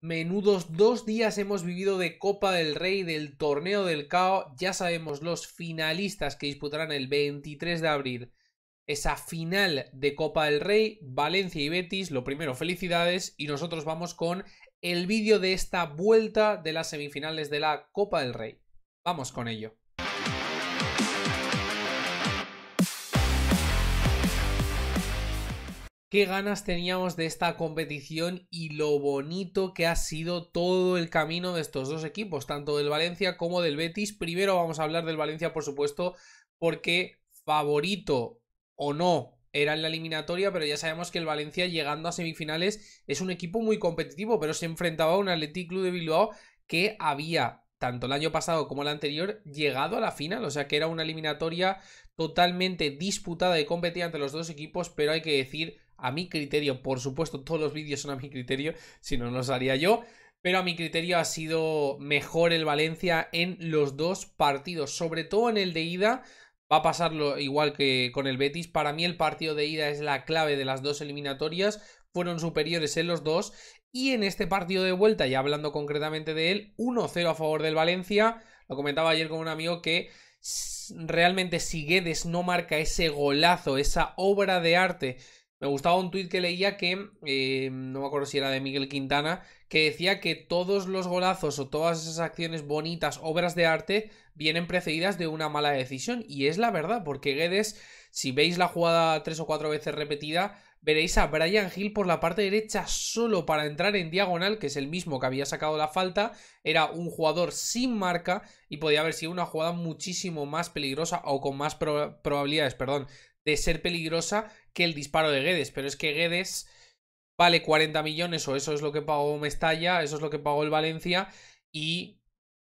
Menudos dos días hemos vivido de Copa del Rey, del Torneo del Cao. Ya sabemos los finalistas que disputarán el 23 de abril esa final de Copa del Rey, Valencia y Betis. Lo primero, felicidades. Y nosotros vamos con el vídeo de esta vuelta de las semifinales de la Copa del Rey. Vamos con ello. qué ganas teníamos de esta competición y lo bonito que ha sido todo el camino de estos dos equipos, tanto del Valencia como del Betis. Primero vamos a hablar del Valencia, por supuesto, porque favorito o no era en la eliminatoria, pero ya sabemos que el Valencia llegando a semifinales es un equipo muy competitivo, pero se enfrentaba a un Athletic Club de Bilbao que había tanto el año pasado como el anterior llegado a la final, o sea que era una eliminatoria totalmente disputada y competida entre los dos equipos, pero hay que decir a mi criterio, por supuesto todos los vídeos son a mi criterio, si no, los haría yo, pero a mi criterio ha sido mejor el Valencia en los dos partidos, sobre todo en el de ida, va a pasarlo igual que con el Betis, para mí el partido de ida es la clave de las dos eliminatorias, fueron superiores en los dos y en este partido de vuelta, ya hablando concretamente de él, 1-0 a favor del Valencia, lo comentaba ayer con un amigo que realmente si Guedes no marca ese golazo, esa obra de arte me gustaba un tuit que leía que, eh, no me acuerdo si era de Miguel Quintana, que decía que todos los golazos o todas esas acciones bonitas, obras de arte, vienen precedidas de una mala decisión. Y es la verdad, porque Guedes, si veis la jugada tres o cuatro veces repetida, veréis a Brian Hill por la parte derecha solo para entrar en diagonal, que es el mismo que había sacado la falta. Era un jugador sin marca y podía haber sido una jugada muchísimo más peligrosa o con más probabilidades, perdón, de ser peligrosa que el disparo de Guedes. Pero es que Guedes vale 40 millones o eso es lo que pagó Mestalla, eso es lo que pagó el Valencia y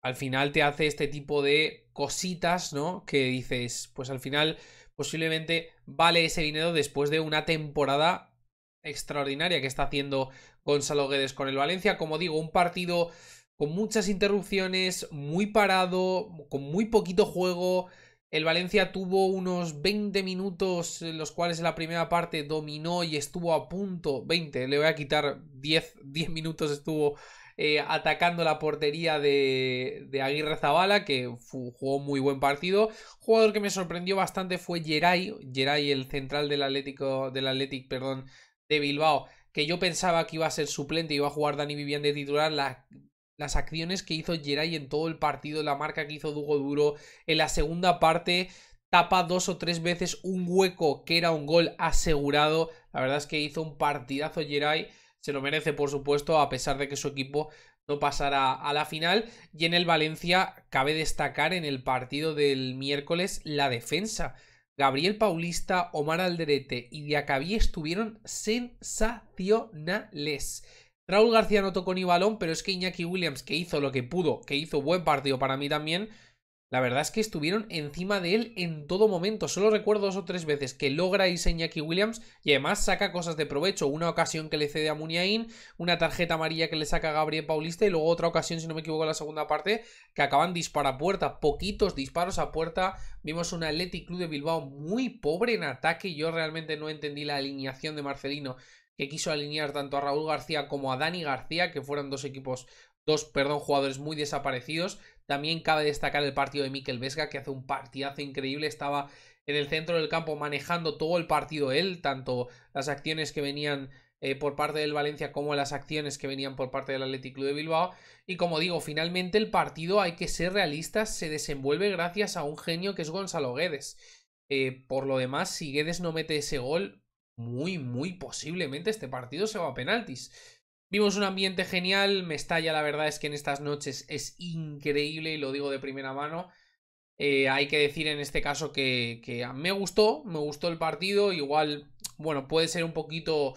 al final te hace este tipo de cositas, ¿no? Que dices, pues al final posiblemente vale ese dinero después de una temporada extraordinaria que está haciendo Gonzalo Guedes con el Valencia. Como digo, un partido con muchas interrupciones, muy parado, con muy poquito juego, el Valencia tuvo unos 20 minutos, en los cuales la primera parte dominó y estuvo a punto. 20, le voy a quitar 10, 10 minutos estuvo eh, atacando la portería de, Aguirre Zabala, que jugó muy buen partido. Jugador que me sorprendió bastante fue Geray, el central del Atlético, del Athletic, perdón, de Bilbao, que yo pensaba que iba a ser suplente, y iba a jugar Dani Vivian de titular, la las acciones que hizo Geray en todo el partido, la marca que hizo Dugo Duro, en la segunda parte tapa dos o tres veces un hueco que era un gol asegurado. La verdad es que hizo un partidazo Geray, se lo merece por supuesto, a pesar de que su equipo no pasará a la final. Y en el Valencia cabe destacar en el partido del miércoles la defensa. Gabriel Paulista, Omar Alderete y Diacabí estuvieron sensacionales. Raúl García no tocó ni balón, pero es que Iñaki Williams, que hizo lo que pudo, que hizo buen partido para mí también, la verdad es que estuvieron encima de él en todo momento. Solo recuerdo dos o tres veces que logra irse Iñaki Williams y además saca cosas de provecho. Una ocasión que le cede a Muniain, una tarjeta amarilla que le saca a Gabriel Paulista y luego otra ocasión, si no me equivoco, en la segunda parte, que acaban disparo a puerta. Poquitos disparos a puerta. Vimos un Athletic Club de Bilbao muy pobre en ataque. Yo realmente no entendí la alineación de Marcelino que quiso alinear tanto a Raúl García como a Dani García, que fueron dos equipos, dos, perdón, jugadores muy desaparecidos. También cabe destacar el partido de Miquel Vesga, que hace un partidazo increíble, estaba en el centro del campo manejando todo el partido él, tanto las acciones que venían eh, por parte del Valencia como las acciones que venían por parte del Athletic Club de Bilbao. Y como digo, finalmente el partido, hay que ser realistas, se desenvuelve gracias a un genio que es Gonzalo Guedes. Eh, por lo demás, si Guedes no mete ese gol, muy, muy posiblemente este partido se va a penaltis. Vimos un ambiente genial, me estalla, la verdad es que en estas noches es increíble y lo digo de primera mano. Eh, hay que decir en este caso que, que me gustó, me gustó el partido, igual, bueno, puede ser un poquito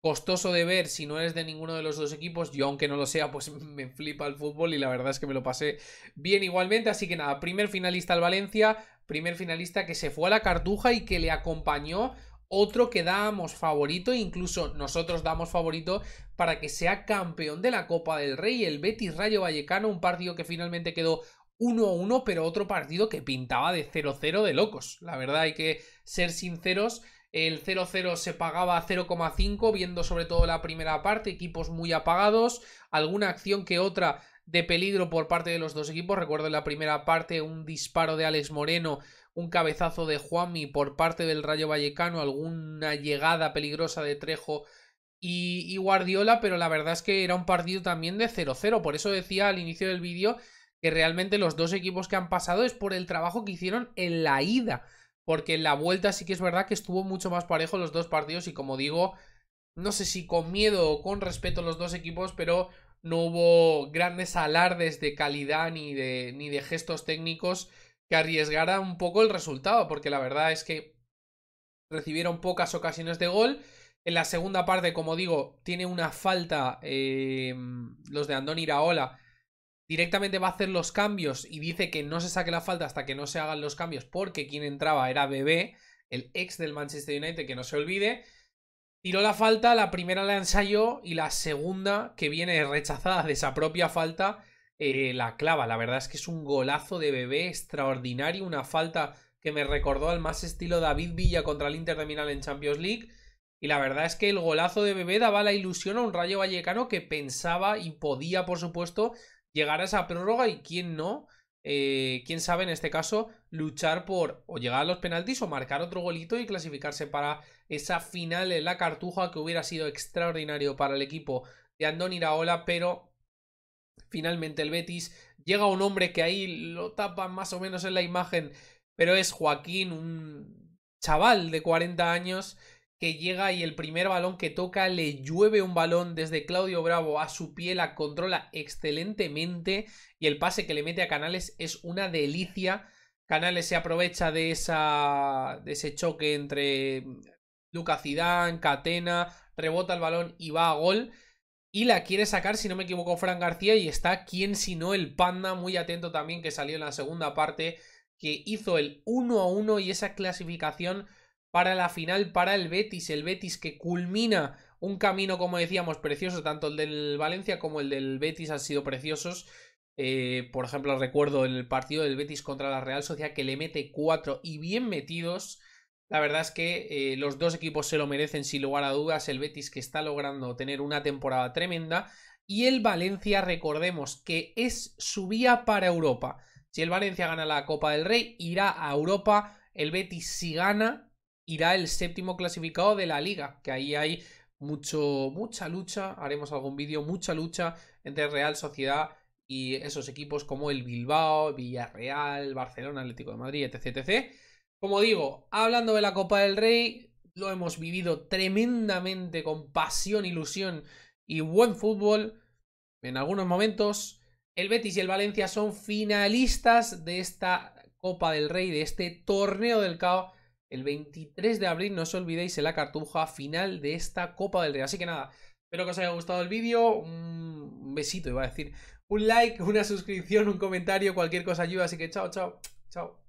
costoso de ver si no eres de ninguno de los dos equipos. Yo, aunque no lo sea, pues me flipa el fútbol y la verdad es que me lo pasé bien igualmente. Así que nada, primer finalista al Valencia, primer finalista que se fue a la Cartuja y que le acompañó otro que damos favorito, incluso nosotros damos favorito para que sea campeón de la Copa del Rey, el Betis Rayo Vallecano, un partido que finalmente quedó 1-1, pero otro partido que pintaba de 0-0 de locos. La verdad, hay que ser sinceros. El 0-0 se pagaba 0,5, viendo sobre todo la primera parte, equipos muy apagados, alguna acción que otra de peligro por parte de los dos equipos. Recuerdo en la primera parte un disparo de Alex Moreno, un cabezazo de Juanmi por parte del Rayo Vallecano, alguna llegada peligrosa de Trejo y, y Guardiola, pero la verdad es que era un partido también de 0-0. Por eso decía al inicio del vídeo que realmente los dos equipos que han pasado es por el trabajo que hicieron en la ida. Porque en la vuelta sí que es verdad que estuvo mucho más parejo los dos partidos y como digo, no sé si con miedo o con respeto los dos equipos, pero no hubo grandes alardes de calidad ni de, ni de gestos técnicos que arriesgaran un poco el resultado, porque la verdad es que recibieron pocas ocasiones de gol. En la segunda parte, como digo, tiene una falta eh, los de Andoni Iraola. Directamente va a hacer los cambios y dice que no se saque la falta hasta que no se hagan los cambios porque quien entraba era Bebé, el ex del Manchester United, que no se olvide. Tiró la falta, la primera la ensayó y la segunda, que viene rechazada de esa propia falta, eh, la clava. La verdad es que es un golazo de bebé extraordinario, una falta que me recordó al más estilo David Villa contra el Inter de en Champions League. Y la verdad es que el golazo de bebé daba la ilusión a un Rayo Vallecano que pensaba y podía, por supuesto, llegar a esa prórroga y quién no. Eh, quién sabe en este caso, luchar por o llegar a los penaltis o marcar otro golito y clasificarse para esa final en la cartuja que hubiera sido extraordinario para el equipo de Andón Iraola, pero finalmente el Betis llega un hombre que ahí lo tapa más o menos en la imagen, pero es Joaquín, un chaval de 40 años que llega y el primer balón que toca le llueve un balón desde Claudio Bravo a su pie, la controla excelentemente y el pase que le mete a Canales es una delicia. Canales se aprovecha de, esa, de ese choque entre Lucas Zidane, Catena, rebota el balón y va a gol y la quiere sacar, si no me equivoco, Fran García, y está quien si no el Panda, muy atento también, que salió en la segunda parte, que hizo el 1 a 1 y esa clasificación para la final para el Betis, el Betis que culmina un camino, como decíamos, precioso, tanto el del Valencia como el del Betis han sido preciosos. Eh, por ejemplo, recuerdo en el partido del Betis contra la Real Sociedad que le mete cuatro y bien metidos. La verdad es que eh, los dos equipos se lo merecen sin lugar a dudas. El Betis que está logrando tener una temporada tremenda. Y el Valencia, recordemos que es su vía para Europa. Si el Valencia gana la Copa del Rey, irá a Europa. El Betis si gana irá el séptimo clasificado de la liga, que ahí hay mucho, mucha lucha, haremos algún vídeo, mucha lucha entre Real Sociedad y esos equipos como el Bilbao, Villarreal, Barcelona, Atlético de Madrid, etc. etc. Como digo, hablando de la Copa del Rey, lo hemos vivido tremendamente con pasión, ilusión y buen fútbol. En algunos momentos, el Betis y el Valencia son finalistas de esta Copa del Rey, de este torneo del CAO el 23 de abril, no os olvidéis, en la cartuja final de esta Copa del Rey. Así que nada, espero que os haya gustado el vídeo, un besito iba a decir, un like, una suscripción, un comentario, cualquier cosa ayuda, así que chao, chao, chao.